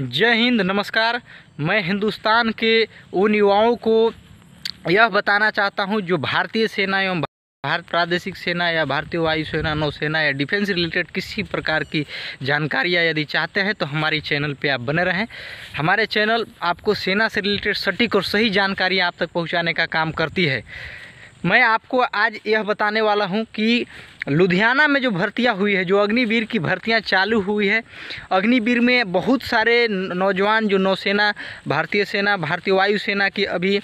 जय हिंद नमस्कार मैं हिंदुस्तान के उन युवाओं को यह बताना चाहता हूं जो भारतीय सेना एवं भारत प्रादेशिक सेना या भारतीय वायुसेना नौसेना या डिफेंस रिलेटेड किसी प्रकार की जानकारियाँ यदि चाहते हैं तो हमारे चैनल पे आप बने रहें हमारे चैनल आपको सेना से रिलेटेड सटीक और सही जानकारियाँ आप तक पहुँचाने का काम करती है मैं आपको आज यह बताने वाला हूं कि लुधियाना में जो भर्तियां हुई है जो अग्निवीर की भर्तियां चालू हुई है अग्निवीर में बहुत सारे नौजवान जो नौसेना भारतीय सेना भारतीय वायुसेना की अभी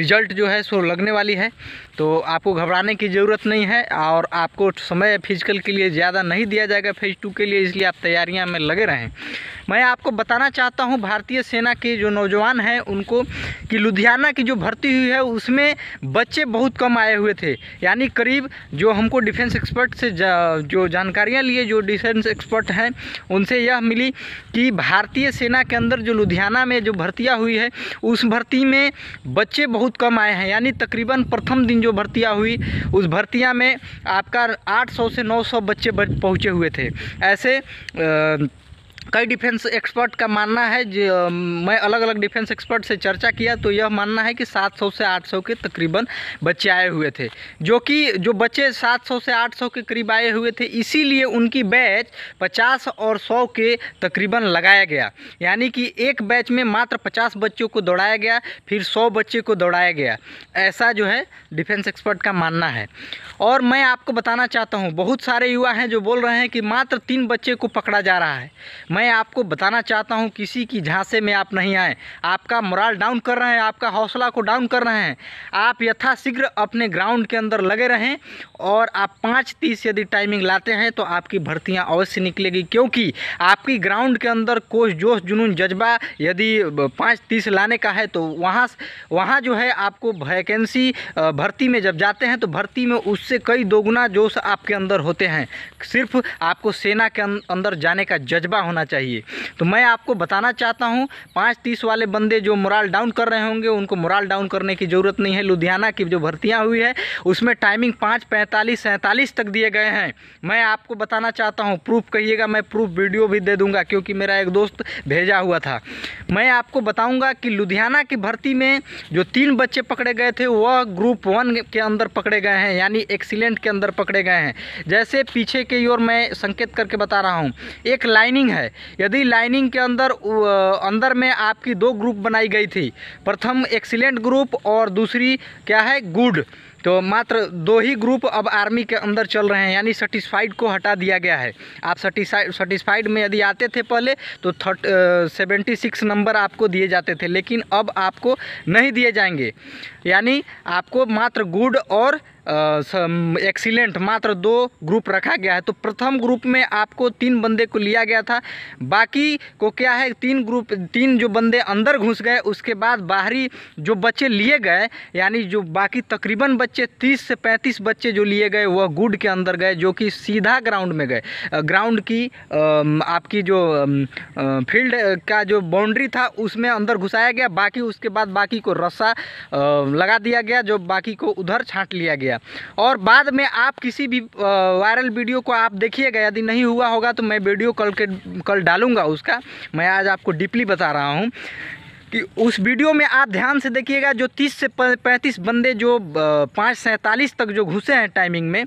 रिजल्ट जो है सो लगने वाली है तो आपको घबराने की ज़रूरत नहीं है और आपको समय फिजिकल के लिए ज़्यादा नहीं दिया जाएगा फेज टू के लिए इसलिए आप तैयारियाँ में लगे रहें मैं आपको बताना चाहता हूँ भारतीय सेना के जो नौजवान हैं उनको कि लुधियाना की जो भर्ती हुई है उसमें बच्चे बहुत कम आए हुए थे यानी करीब जो हमको डिफेंस एक्सपर्ट से जा, जो जानकारियाँ लिए जो डिफेंस एक्सपर्ट हैं उनसे यह मिली कि भारतीय सेना के अंदर जो लुधियाना में जो भर्तियाँ हुई है उस भर्ती में बच्चे बहुत कम आए हैं यानी तकरीबन प्रथम दिन जो भर्तियाँ हुई उस भर्तियाँ में आपका आठ से नौ बच्चे पहुँचे हुए थे ऐसे आ, कई डिफेंस एक्सपर्ट का मानना है जो मैं अलग अलग डिफेंस एक्सपर्ट से चर्चा किया तो यह मानना है कि 700 से 800 के तकरीबन बच्चे आए हुए थे जो कि जो बच्चे 700 से 800 के करीब आए हुए थे इसीलिए उनकी बैच 50 और 100 के तकरीबन लगाया गया यानी कि एक बैच में मात्र 50 बच्चों को दौड़ाया गया फिर सौ बच्चे को दौड़ाया गया ऐसा जो है डिफेंस एक्सपर्ट का मानना है और मैं आपको बताना चाहता हूँ बहुत सारे युवा हैं जो बोल रहे हैं कि मात्र तीन बच्चे को पकड़ा जा रहा है मैं आपको बताना चाहता हूँ किसी की झांसे में आप नहीं आए आपका मोराल डाउन कर रहे हैं आपका हौसला को डाउन कर रहे हैं आप यथाशीघ्र अपने ग्राउंड के अंदर लगे रहें और आप पाँच तीस यदि टाइमिंग लाते हैं तो आपकी भर्तियाँ अवश्य निकलेगी क्योंकि आपकी ग्राउंड के अंदर कोश जोश जुनून जज्बा यदि पाँच तीस लाने का है तो वहाँ वहाँ जो है आपको वैकेंसी भर्ती में जब जाते हैं तो भर्ती में उससे कई दोगुना जोश आपके अंदर होते हैं सिर्फ आपको सेना के अं, अंदर जाने का जज्बा होना करना चाहिए तो मैं आपको बताना चाहता हूँ पाँच तीस वाले बंदे जो मोराल डाउन कर रहे होंगे उनको मोराल डाउन करने की ज़रूरत नहीं है लुधियाना की जो भर्तियाँ हुई है उसमें टाइमिंग पाँच पैंतालीस सैंतालीस तक दिए गए हैं मैं आपको बताना चाहता हूँ प्रूफ कहिएगा मैं प्रूफ वीडियो भी दे दूँगा क्योंकि मेरा एक दोस्त भेजा हुआ था मैं आपको बताऊँगा कि लुधियाना की भर्ती में जो तीन बच्चे पकड़े गए थे वह ग्रुप वन के अंदर पकड़े गए हैं यानी एक्सीलेंट के अंदर पकड़े गए हैं जैसे पीछे की ओर मैं संकेत करके बता रहा हूँ एक लाइनिंग है यदि लाइनिंग के अंदर अंदर में आपकी दो ग्रुप बनाई गई थी प्रथम एक्सीलेंट ग्रुप और दूसरी क्या है गुड तो मात्र दो ही ग्रुप अब आर्मी के अंदर चल रहे हैं यानी सर्टिस्फाइड को हटा दिया गया है आप सर्टिसाइड सर्टिस्फाइड में यदि आते थे पहले तो थर्ट सेवेंटी सिक्स नंबर आपको दिए जाते थे लेकिन अब आपको नहीं दिए जाएंगे यानी आपको मात्र गुड और एक्सीलेंट मात्र दो ग्रुप रखा गया है तो प्रथम ग्रुप में आपको तीन बंदे को लिया गया था बाकी को क्या है तीन ग्रुप तीन जो बंदे अंदर घुस गए उसके बाद बाहरी जो बच्चे लिए गए यानी जो बाकी तकरीबन बच्चे 30 से 35 बच्चे जो लिए गए वह गुड के अंदर गए जो कि सीधा ग्राउंड में गए ग्राउंड की आपकी जो फील्ड का जो बाउंड्री था उसमें अंदर घुसाया गया बाकी उसके बाद बाकी को रस्सा लगा दिया गया जो बाकी को उधर छांट लिया गया और बाद में आप किसी भी वायरल वीडियो को आप देखिएगा यदि नहीं हुआ होगा तो मैं वीडियो कल के कल डालूंगा उसका मैं आज आपको डीपली बता रहा हूँ कि उस वीडियो में आप ध्यान से देखिएगा जो 30 से 35 बंदे जो पाँच सैंतालीस तक जो घुसे हैं टाइमिंग में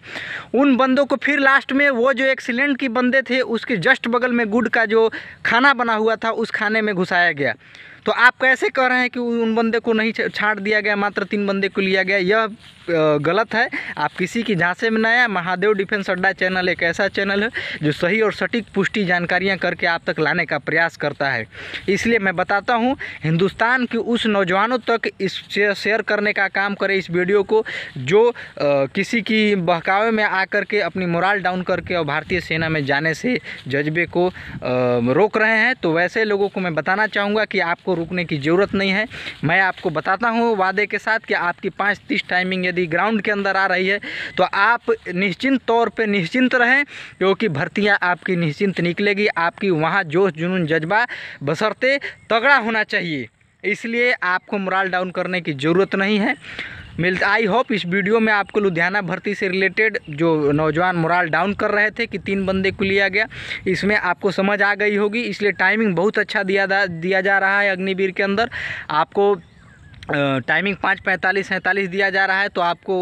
उन बंदों को फिर लास्ट में वो जो एक्सीलेंट की बंदे थे उसके जस्ट बगल में गुड़ का जो खाना बना हुआ था उस खाने में घुसाया गया तो आप कैसे कह रहे हैं कि उन बंदे को नहीं छाड़ दिया गया मात्र तीन बंदे को लिया गया यह गलत है आप किसी की झांसे में न महादेव डिफेंस अड्डा चैनल एक ऐसा चैनल है जो सही और सटीक पुष्टि जानकारियाँ करके आप तक लाने का प्रयास करता है इसलिए मैं बताता हूँ हिंदुस्तान के उस नौजवानों तक इस शेयर करने का काम करे इस वीडियो को जो किसी की बहकावे में आकर के अपनी मोराल डाउन करके और भारतीय सेना में जाने से जज्बे को रोक रहे हैं तो वैसे लोगों को मैं बताना चाहूँगा कि आपको रुकने की ज़रूरत नहीं है मैं आपको बताता हूँ वादे के साथ कि आपकी पाँच तीस टाइमिंग यदि ग्राउंड के अंदर आ रही है तो आप निश्चिंत तौर पर निश्चिंत रहें क्योंकि भर्तियाँ आपकी निश्चिंत निकलेगी आपकी वहाँ जोश जुनून जज्बा बसरते तगड़ा होना चाहिए इसलिए आपको मुराल डाउन करने की ज़रूरत नहीं है मिलता आई होप इस वीडियो में आपको लुधियाना भर्ती से रिलेटेड जो नौजवान मोराल डाउन कर रहे थे कि तीन बंदे को लिया गया इसमें आपको समझ आ गई होगी इसलिए टाइमिंग बहुत अच्छा दिया दिया जा रहा है अग्निवीर के अंदर आपको टाइमिंग पाँच पैंतालीस सैंतालीस दिया जा रहा है तो आपको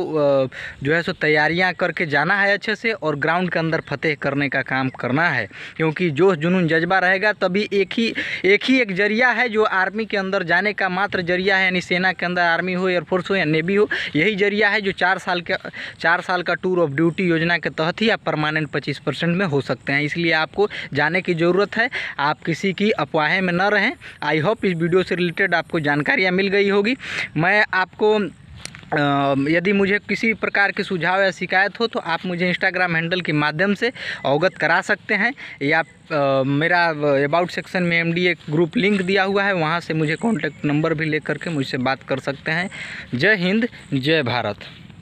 जो है सो तैयारियां करके जाना है अच्छे से और ग्राउंड के अंदर फतेह करने का काम करना है क्योंकि जोश जुनून जज्बा रहेगा तभी एक ही एक ही एक जरिया है जो आर्मी के अंदर जाने का मात्र जरिया है यानी सेना के अंदर आर्मी हो एयरफोर्स हो या नेवी हो यही जरिया है जो चार साल के चार साल का टूर ऑफ ड्यूटी योजना के तहत ही आप परमानेंट पच्चीस परसेंट में हो सकते हैं इसलिए आपको जाने की ज़रूरत है आप किसी की अफवाहें में न रहें आई होप इस वीडियो से रिलेटेड आपको जानकारियाँ मिल गई होगी होगी मैं आपको यदि मुझे किसी प्रकार के सुझाव या शिकायत हो तो आप मुझे इंस्टाग्राम हैंडल के माध्यम से अवगत करा सकते हैं या मेरा अबाउट सेक्शन में एम एक ग्रुप लिंक दिया हुआ है वहाँ से मुझे कॉन्टैक्ट नंबर भी लेकर के मुझसे बात कर सकते हैं जय हिंद जय भारत